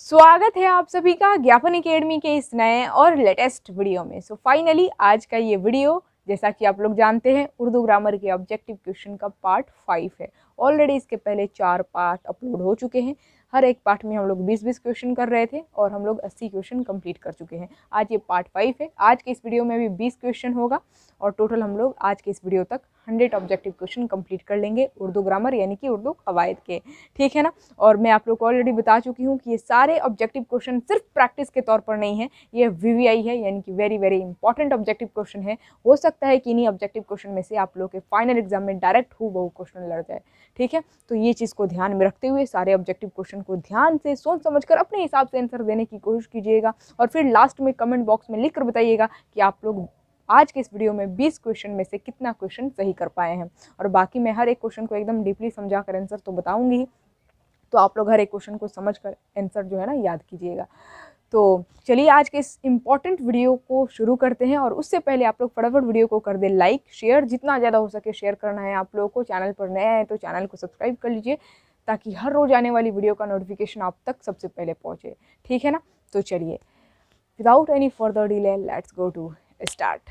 स्वागत है आप सभी का ज्ञापन एकेडमी के इस नए और लेटेस्ट वीडियो में सो so, फाइनली आज का ये वीडियो जैसा कि आप लोग जानते हैं उर्दू ग्रामर के ऑब्जेक्टिव क्वेश्चन का पार्ट फाइव है ऑलरेडी इसके पहले चार पार्ट अपलोड हो चुके हैं हर एक पार्ट में हम लोग बीस बीस क्वेश्चन कर रहे थे और हम लोग अस्सी क्वेश्चन कंप्लीट कर चुके हैं आज ये पार्ट फाइव है आज के इस वीडियो में भी बीस क्वेश्चन होगा और टोटल हम लोग आज के इस वीडियो तक हंड्रेड ऑब्जेक्टिव क्वेश्चन कंप्लीट कर लेंगे उर्दू ग्रामर यानी कि उर्दू कवायद के ठीक है ना और मैं आप लोग को ऑलरेडी बता चुकी हूँ कि ये सारे ऑब्जेक्टिव क्वेश्चन सिर्फ प्रैक्टिस के तौर पर नहीं है ये वी है यानी कि very very important objective question है हो सकता है कि इन्हीं ऑब्जेक्टिव क्वेश्चन में से आप लोग के फाइनल एग्जाम में डायरेक्ट हु क्वेश्चन लड़ जाए ठीक है तो ये चीज़ को ध्यान में रखते हुए सारे ऑब्जेक्टिव क्वेश्चन क्वेश्चन को ध्यान से सोच समझ कर अपने हिसाब से आंसर देने की कोशिश कीजिएगा और फिर लास्ट में कमेंट बॉक्स में लिख कर बताइएगा कि आप लोग आज के इस वीडियो में 20 क्वेश्चन में से कितना क्वेश्चन सही कर पाए हैं और बाकी मैं हर एक क्वेश्चन को एकदम डीपली समझा कर आंसर तो बताऊँगी तो आप लोग हर एक क्वेश्चन को समझ कर आंसर जो है ना याद कीजिएगा तो चलिए आज के इस इम्पॉर्टेंट वीडियो को शुरू करते हैं और उससे पहले आप लोग फटाफट वीडियो को कर दें लाइक शेयर जितना ज़्यादा हो सके शेयर करना है आप लोगों को चैनल पर नया है तो चैनल को सब्सक्राइब कर लीजिए ताकि हर रोज़ आने वाली वीडियो का नोटिफिकेशन आप तक सबसे पहले पहुँचे ठीक है ना तो चलिए without any further delay let's go to start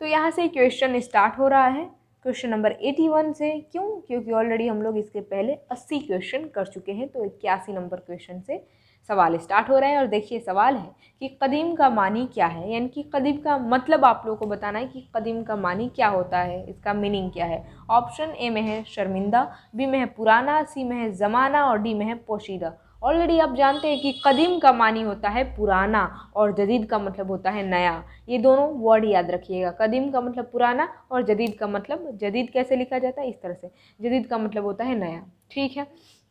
तो यहाँ से क्वेश्चन स्टार्ट हो रहा है क्वेश्चन नंबर एटी वन से क्यों क्योंकि ऑलरेडी हम लोग इसके पहले अस्सी क्वेश्चन कर चुके हैं तो इक्यासी नंबर क्वेश्चन से सवाल स्टार्ट हो रहे हैं और देखिए सवाल है कि कदीम का मानी क्या है यानी कि कदीम का मतलब आप लोगों को बताना है कि कदीम का मानी क्या होता है इसका मीनिंग क्या है ऑप्शन ए में है शर्मिंदा बी में है पुराना सी में है ज़माना और डी में है पोशीदा ऑलरेडी आप जानते हैं कि कदीम का मानी होता है पुराना और जदीद का मतलब होता है नया ये दोनों वर्ड याद रखिएगा कदीम का मतलब पुराना और जदीद का मतलब जदीद कैसे लिखा जाता है इस तरह से जदीद का मतलब होता है नया ठीक है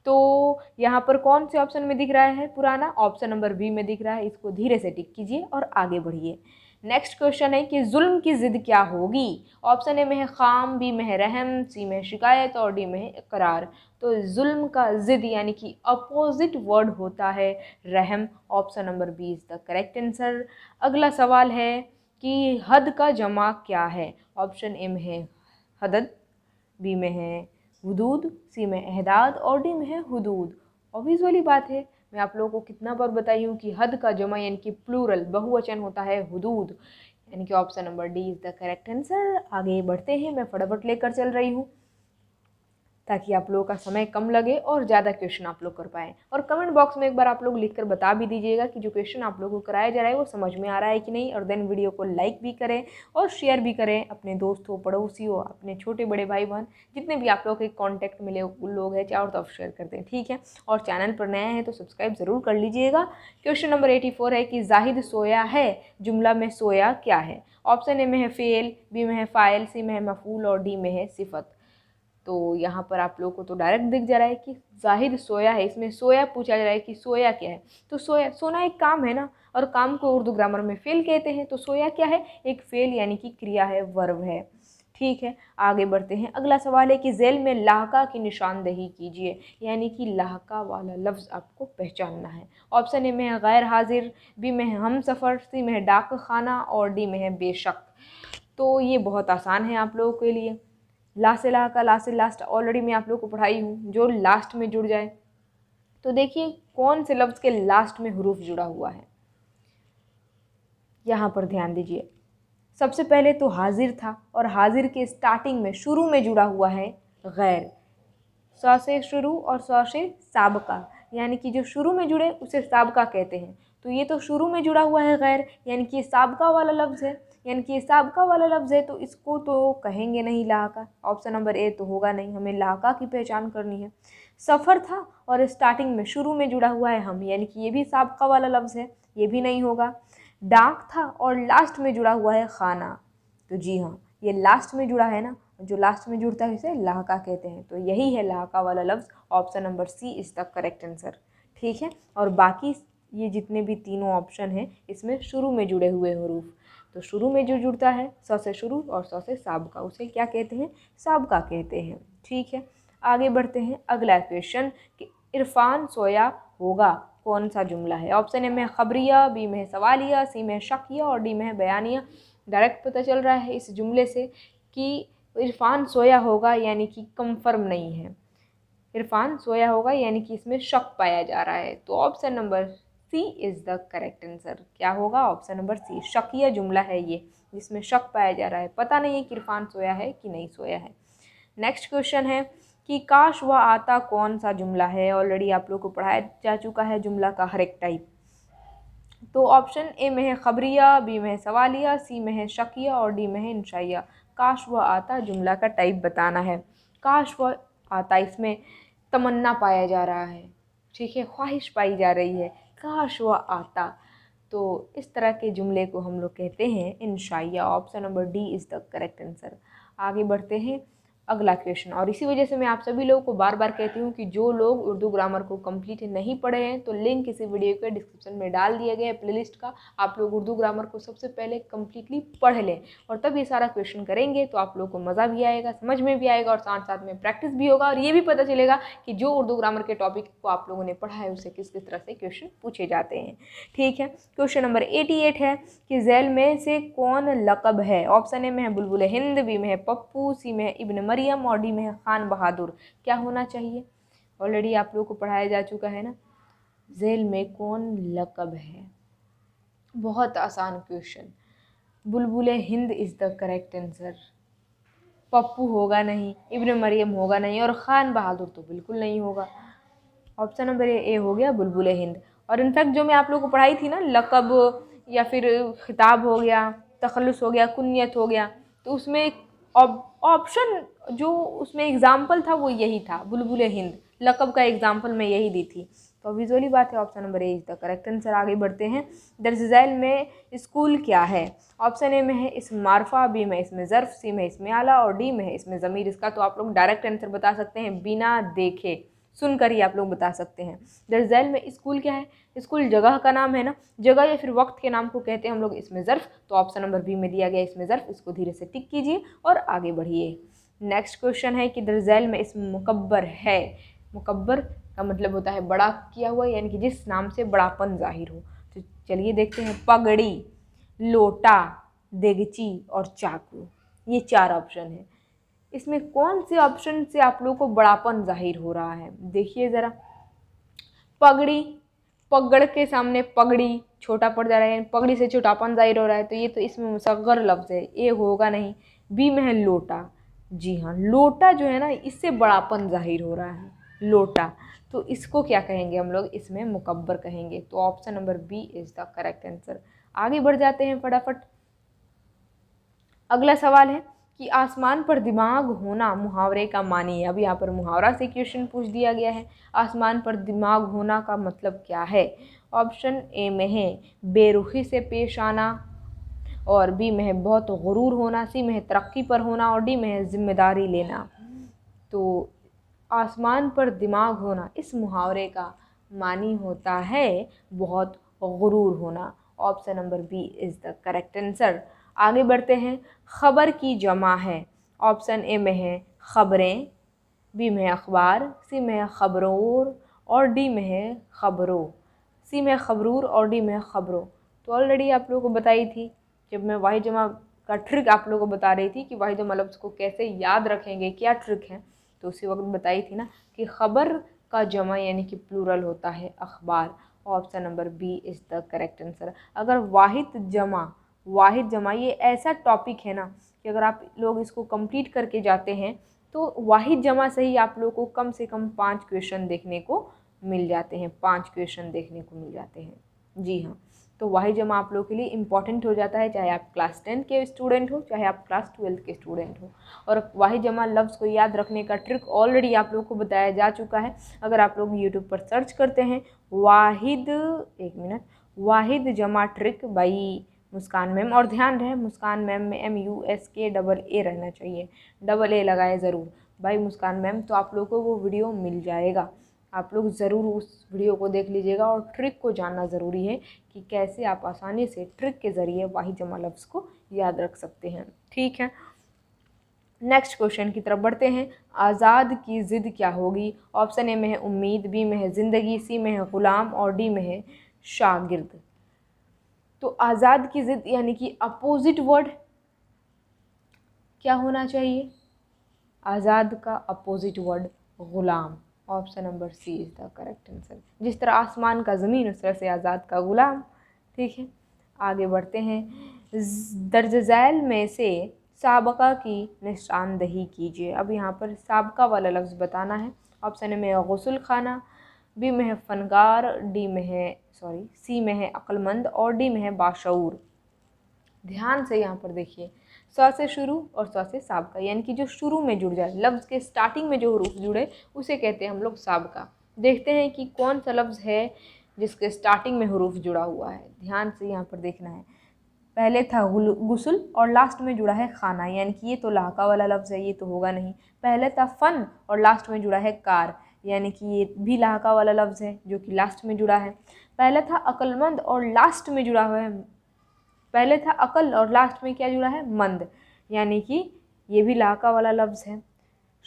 तो यहाँ पर कौन से ऑप्शन में दिख रहा है पुराना ऑप्शन नंबर बी में दिख रहा है इसको धीरे से टिक कीजिए और आगे बढ़िए नेक्स्ट क्वेश्चन है कि जुल्म की ज़िद क्या होगी ऑप्शन ए में है खाम बी में है रहम सी में शिकायत और डी में है करार तो जुल्म का ज़िद यानी कि अपोजिट वर्ड होता है रहम option number B is the correct answer अगला सवाल है कि हद का जमा क्या है ऑप्शन ए में है हदद बी में है हदूद सी में अहदाद और डी में है हदूद ऑब्वियस वाली बात है मैं आप लोगों को कितना बार बताई हूँ कि हद का जमा यानी कि प्लूरल बहुवचन होता है हदूद यानी कि option number D is the correct answer आगे बढ़ते हैं मैं फटाफट लेकर चल रही हूँ ताकि आप लोगों का समय कम लगे और ज़्यादा क्वेश्चन आप लोग कर पाएँ और कमेंट बॉक्स में एक बार आप लोग लिख कर बता भी दीजिएगा कि जो क्वेश्चन आप लोगों को कराया जा रहा है वो समझ में आ रहा है कि नहीं और देन वीडियो को लाइक भी करें और शेयर भी करें अपने दोस्तों हो अपने छोटे बड़े भाई बहन जितने भी आप लोग के कॉन्टैक्ट उन लोग हैं तो आप शेयर कर दें ठीक है और चैनल पर नया है तो सब्सक्राइब ज़रूर कर लीजिएगा क्वेश्चन नंबर एटी फोर है कि जाहिद सोया है जुमला में सोया क्या है ऑप्शन ए में है फेल बी में है फ़ाइल सी में है मफूल और डी में है सिफत तो यहाँ पर आप लोग को तो डायरेक्ट दिख जा रहा है कि जाहिर सोया है इसमें सोया पूछा जा रहा है कि सोया क्या है तो सोया सोना एक काम है ना और काम को उर्दू ग्रामर में फेल कहते हैं तो सोया क्या है एक फेल यानी कि क्रिया है वर्व है ठीक है आगे बढ़ते हैं अगला सवाल है कि जेल में लाहका की निशानदही कीजिए यानी कि लाहका वाला लफ्ज़ आपको पहचानना है ऑप्शन ए में है गैर हाजिर बी में है हम सफ़र सी में है डाक खाना और डी में है बेशक तो ये बहुत आसान है आप लोगों के लिए लास्ट लाह का लास्ट लास्ट ऑलरेडी मैं आप लोग को पढ़ाई हूँ जो लास्ट में जुड़ जाए तो देखिए कौन से लफ्ज़ के लास्ट में हरूफ जुड़ा हुआ है यहाँ पर ध्यान दीजिए सबसे पहले तो हाजिर था और हाजिर के स्टार्टिंग में शुरू में जुड़ा हुआ है गैर सौ से शुरू और सौ से सबका यानी कि जो शुरू में जुड़े उसे सबका कहते हैं तो ये तो शुरू में जुड़ा हुआ है गैर यानी कि सबका वाला लफ्ज़ है यानी कि सबका वाला लफ्ज़ है तो इसको तो कहेंगे नहीं लाका ऑप्शन नंबर ए तो होगा नहीं हमें लाका की पहचान करनी है सफ़र था और स्टार्टिंग में शुरू में जुड़ा हुआ है हम यानी कि ये भी सबका वाला लफ्ज़ है ये भी नहीं होगा डाक था और लास्ट में जुड़ा हुआ है खाना तो जी हाँ ये लास्ट में जुड़ा है ना जो लास्ट में जुड़ता है उसे लाका कहते हैं तो यही है लाका वाला लफ्ज़ option number C is the correct answer ठीक है और बाकी ये जितने भी तीनों ऑप्शन हैं इसमें शुरू में जुड़े हुए हरूफ तो शुरू में जो जुड़ता है सौ से शुरू और सौ से साबका उसे क्या कहते हैं साबका कहते हैं ठीक है आगे बढ़ते हैं अगला क्वेश्चन कि इरफान सोया होगा कौन सा जुमला है ऑप्शन ए में खबरिया बी में सवालिया सी में शकिया और डी में बयानिया डायरेक्ट पता चल रहा है इस जुमले से कि इरफान सोया होगा यानी कि कंफर्म नहीं है इरफान सोया होगा यानी कि इसमें शक पाया जा रहा है तो option number C is the correct answer क्या होगा ऑप्शन नंबर सी शकिया जुमला है ये जिसमें शक पाया जा रहा है पता नहीं है कि इरफान सोया है कि नहीं सोया है नेक्स्ट क्वेश्चन है कि काश व आता कौन सा जुमला है ऑलरेडी आप लोग को पढ़ाया जा चुका है जुमला का हर एक टाइप तो ऑप्शन ए में है खबरिया बी में है सवालिया सी में है शकिया और डी में है इंशाइया काश व आता जुमला का टाइप बताना है काश व आता इसमें तमन्ना पाया जा रहा है ठीक है ख्वाहिश पाई जा रही है काश वह आता तो इस तरह के जुमले को हम लोग कहते हैं इन option number D is the correct answer आगे बढ़ते हैं अगला क्वेश्चन और इसी वजह से मैं आप सभी लोगों को बार बार कहती हूँ कि जो लोग उर्दू ग्रामर को कंप्लीट नहीं पढ़े हैं तो लिंक इसी वीडियो के डिस्क्रिप्शन में डाल दिया गया है प्लेलिस्ट का आप लोग उर्दू ग्रामर को सबसे पहले कम्प्लीटली पढ़ लें और तब ये सारा क्वेश्चन करेंगे तो आप लोग को मज़ा भी आएगा समझ में भी आएगा और साथ साथ में प्रैक्टिस भी होगा और ये भी पता चलेगा कि जो उर्दू ग्रामर के टॉपिक को आप लोगों ने पढ़ा है उसे किस किस तरह से क्वेश्चन पूछे जाते हैं ठीक है क्वेश्चन नंबर एटी एट है कि जैल में से कौन लकब है ऑप्शन ए में है बुलबुल हिंद बी में है पप्पू सी में है इबन मरियम और डी में खान बहादुर क्या होना चाहिए ऑलरेडी आप लोगों को पढ़ाया जा चुका है ना जेल में कौन लकब है बहुत आसान क्वेश्चन बुलबुल हिंद इज़ द करेक्ट आंसर पप्पू होगा नहीं इब्न मरियम होगा नहीं और ख़ान बहादुर तो बिल्कुल नहीं होगा ऑप्शन नंबर ए हो गया बुलबुल हिंद और इनफैक्ट जो मैं आप लोगों को पढ़ाई थी ना लकब या फिर खिताब हो गया तखलस हो गया कुन्यत हो गया तो उसमें अब ऑप्शन जो उसमें एग्ज़ाम्पल था वो यही था बुलबुल हिंद लकब का एग्ज़ाम्पल मैं यही दी थी तो विजुअली बात है option number A is the correct answer आगे बढ़ते हैं दर्जैल में स्कूल क्या है ऑप्शन ए में है इस मार्फा बी में इसमें ज़र्फ़ सी में इसमें आला और डी में है इसमें ज़मीर इसका तो आप लोग डायरेक्ट आंसर बता सकते हैं बिना देखे सुनकर ही आप लोग बता सकते हैं दरअसल में स्कूल क्या है स्कूल जगह का नाम है ना जगह या फिर वक्त के नाम को कहते हैं हम लोग इसमें ज़र्फ़ तो ऑप्शन नंबर बी में दिया गया इसमें ज़र्फ़ इसको धीरे से टिक कीजिए और आगे बढ़िए नेक्स्ट क्वेश्चन है कि दरअसल में इसमें मुकबर है मुकबर का मतलब होता है बड़ा किया हुआ यानी कि जिस नाम से बड़ापन जाहिर हो तो चलिए देखते हैं पगड़ी लोटा देगची और चाकू ये चार ऑप्शन है इसमें कौन से ऑप्शन से आप लोग को बड़ापन जाहिर हो रहा है देखिए ज़रा पगड़ी पगड़ के सामने पगड़ी छोटा पड़ जा रहा है पगड़ी से छोटापन जाहिर हो रहा है तो ये तो इसमें मुसगर लफ्ज़ है ए होगा नहीं बी में है लोटा जी हाँ लोटा जो है ना इससे बड़ापन जाहिर हो रहा है लोटा तो इसको क्या कहेंगे हम लोग इसमें मुकबर कहेंगे तो option number B is the correct answer आगे बढ़ जाते हैं फटाफट अगला सवाल है कि आसमान पर दिमाग होना मुहावरे का मानी अब यहाँ पर मुहावरा से क्वेश्चन पूछ दिया गया है आसमान पर दिमाग होना का मतलब क्या है ऑप्शन ए में है बेरुखी से पेश आना और बी में है बहुत गुरूर होना सी में तरक्की पर होना और डी में है जिम्मेदारी लेना तो आसमान पर दिमाग होना इस मुहावरे का मानी होता है बहुत गुरूर होना option number B is the correct answer आगे बढ़ते हैं ख़बर की जमा है ऑप्शन ए में है ख़बरें बी में है अखबार सी में है खबरों और डी में है खबरों सी में खबरूर और डी में खबरों तो ऑलरेडी आप लोगों को बताई थी जब मैं वाहि जमा का ट्रिक आप लोगों को बता रही थी कि वाहि जमा लफ्ज़ को कैसे याद रखेंगे क्या ट्रिक है तो उसी वक्त बताई थी ना कि खबर का जमा यानी कि प्लूरल होता है अखबार option number B is the correct answer अगर वाहिद जमा वाहिद जमा ये ऐसा टॉपिक है ना कि अगर आप लोग इसको कंप्लीट करके जाते हैं तो वाहिद जमा से ही आप लोग को कम से कम पाँच क्वेश्चन देखने को मिल जाते हैं पाँच क्वेश्चन देखने को मिल जाते हैं जी हाँ तो वाहिद जमा आप लोग के लिए इम्पॉर्टेंट हो जाता है चाहे आप क्लास टेंथ के स्टूडेंट हो चाहे आप क्लास ट्वेल्थ के स्टूडेंट हो और वाहिद जमा लफ्ज़ को याद रखने का ट्रिक ऑलरेडी आप लोग को बताया जा चुका है अगर आप लोग यूट्यूब पर सर्च करते हैं वाहिद एक मिनट वाहिद जमा ट्रिक बाई मुस्कान मैम और ध्यान रहे मुस्कान मैम में एम यू एस के डबल ए रहना चाहिए डबल ए लगाए ज़रूर भाई मुस्कान मैम तो आप लोगों को वो वीडियो मिल जाएगा आप लोग ज़रूर उस वीडियो को देख लीजिएगा और ट्रिक को जानना ज़रूरी है कि कैसे आप आसानी से ट्रिक के ज़रिए वाहि जमा लफ्ज़ को याद रख सकते हैं ठीक है नेक्स्ट क्वेश्चन की तरफ बढ़ते हैं आज़ाद की ज़िद क्या होगी ऑप्शन ए में है उम्मीद बी में है ज़िंदगी सी में है ग़ुलाम और डी में है शागिर्द तो आज़ाद की ज़िद यानी कि अपोज़िट वर्ड क्या होना चाहिए आज़ाद का अपोज़िट वर्ड ग़ुलाम option number C is the correct answer जिस तरह आसमान का ज़मीन उस तरह से आज़ाद का ग़ुलाम ठीक है आगे बढ़ते हैं दर्ज झैल में से सबका की निशानदही कीजिए अब यहाँ पर सबका वाला लफ्ज़ बताना है ऑप्शन ए में गसल खाना बी में है फ़नकार डी में है सॉरी सी में है अक्लमंद और डी में है बाशूर ध्यान से यहाँ पर देखिए स्व से शुरू और स्व से सबका यानी कि जो शुरू में जुड़ जाए लफ्ज़ के स्टार्टिंग में जो हरूफ जुड़े उसे कहते हैं हम लोग सबका देखते हैं कि कौन सा लफ्ज़ है जिसके स्टार्टिंग में हरूफ जुड़ा हुआ है ध्यान से यहाँ पर देखना है पहले था गुसल और लास्ट में जुड़ा है खाना यानी कि ये तो लाका वाला लफ्ज़ है ये तो होगा नहीं पहले था फ़न और लास्ट में जुड़ा है कार यानी कि ये भी लाका वाला लफ्ज़ है जो कि लास्ट में जुड़ा है पहला था अक्लमंद और लास्ट में जुड़ा हुआ है पहले था अकल और लास्ट में क्या जुड़ा है मंद यानी कि ये भी लाका वाला लफ्ज़ है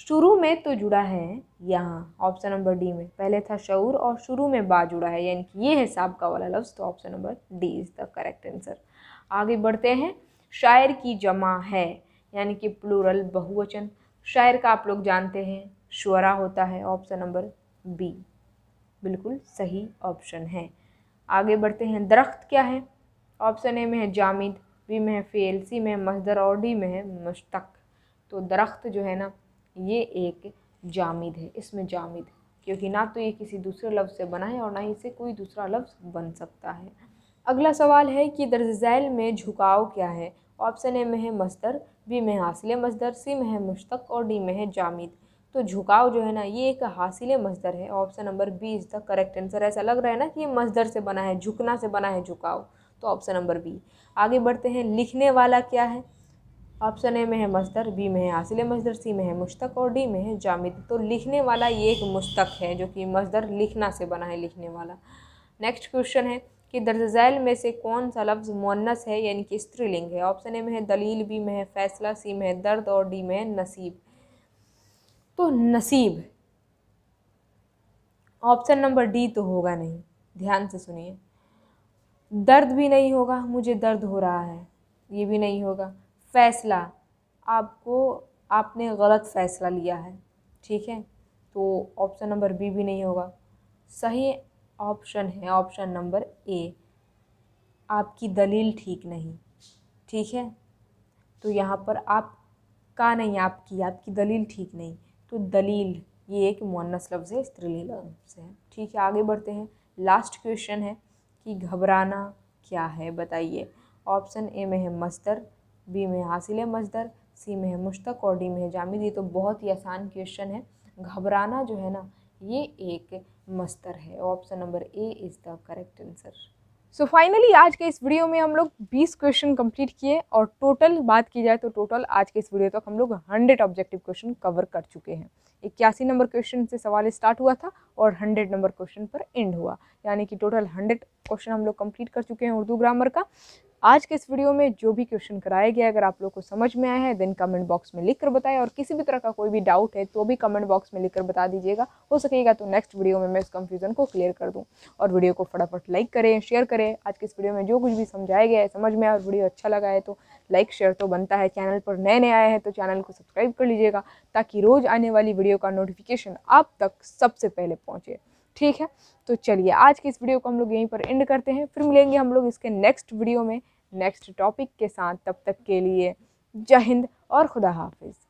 शुरू में तो जुड़ा है यहाँ ऑप्शन नंबर डी में पहले था शूर और शुरू में बा जुड़ा है यानी कि ये है सबका वाला लफ्ज़ तो option number D is the correct answer आगे बढ़ते हैं शायर की जमा है यानी कि प्लूरल बहुवचन शायर का आप लोग जानते हैं शुरा होता है ऑप्शन नंबर बी बिल्कुल सही ऑप्शन है आगे बढ़ते हैं दरख्त क्या है ऑप्शन ए में है जामिद बी में है फेल सी में मजदर और डी में है मुश्तक तो दरख्त जो है ना ये एक जामिद है इसमें जामिद क्योंकि ना तो ये किसी दूसरे लफ्ज़ से बना है और ना इसे कोई दूसरा लफ्ज़ बन सकता है अगला सवाल है कि दर्ज झैल में झुकाव क्या है ऑप्शन ए में है मजदर बी में हासिल मजदर सी में है मुश्तक और डी में है जामिद तो झुकाव जो है ना ये एक हासिल मजदर है option number B is the correct answer ऐसा लग रहा है ना कि ये मजदर से बना है झुकना से बना है झुकाव तो ऑप्शन नंबर बी आगे बढ़ते हैं लिखने वाला क्या है ऑप्शन ए में है मजदर बी में है हासिल मजदर सी में है मुश्तक और डी में है जामिद तो लिखने वाला ये एक मुश्तक है जो कि मजदर लिखना से बना है लिखने वाला नेक्स्ट क्वेश्चन है कि दर्जैल में से कौन सा लफ्ज़ मुन्नस है यानी कि स्त्रीलिंग है ऑप्शन ए में है दलील बी में है फैसला सी में है दर्द और डी में है नसीब तो नसीब ऑप्शन नंबर डी तो होगा नहीं ध्यान से सुनिए दर्द भी नहीं होगा मुझे दर्द हो रहा है ये भी नहीं होगा फैसला आपको आपने गलत फैसला लिया है ठीक है तो ऑप्शन नंबर बी भी नहीं होगा सही ऑप्शन है ऑप्शन नंबर ए आपकी दलील ठीक नहीं ठीक है तो यहाँ पर आप का नहीं आपकी आपकी दलील ठीक नहीं तो दलील ये एक मुन्नस लफ्ज़ है स्त्रीली लफ्ज़ है ठीक है आगे बढ़ते हैं लास्ट क्वेश्चन है कि घबराना क्या है बताइए ऑप्शन ए में है मस्तर बी में हासिल है मजदर सी में है मुश्तक और डी में है जामिद ये तो बहुत ही आसान क्वेश्चन है घबराना जो है ना ये एक मस्तर है option number A is the correct answer so so finally आज के इस वीडियो में हम लोग 20 क्वेश्चन कंप्लीट किए और टोटल बात की जाए तो टोटल आज के इस वीडियो तक हम लोग 100 ऑब्जेक्टिव क्वेश्चन कवर कर चुके हैं इक्यासी नंबर क्वेश्चन से सवाल स्टार्ट हुआ था और 100 नंबर क्वेश्चन पर एंड हुआ यानी कि टोटल 100 क्वेश्चन हम लोग कंप्लीट कर चुके हैं उर्दू ग्रामर का आज के इस वीडियो में जो भी क्वेश्चन कराया गया अगर आप लोग को समझ में आया है देन कमेंट बॉक्स में लिख कर बताएं और किसी भी तरह का कोई भी डाउट है तो भी कमेंट बॉक्स में लिख कर बता दीजिएगा हो सकेगा तो नेक्स्ट वीडियो में मैं इस कंफ्यूज़न को क्लियर कर दूँ और वीडियो को फटाफट लाइक करें शेयर करें आज के इस वीडियो में जो कुछ भी समझाया गया है समझ में आया और वीडियो अच्छा लगा है तो लाइक शेयर तो बनता है चैनल पर नए नए आए हैं तो चैनल को सब्सक्राइब कर लीजिएगा ताकि रोज़ आने वाली वीडियो का नोटिफिकेशन आप तक सबसे पहले पहुँचे ठीक है तो चलिए आज के इस वीडियो को हम लोग यहीं पर एंड करते हैं फिर मिलेंगे हम लोग इसके नेक्स्ट वीडियो में नेक्स्ट टॉपिक के साथ तब तक के लिए जय हिंद और खुदा हाफिज़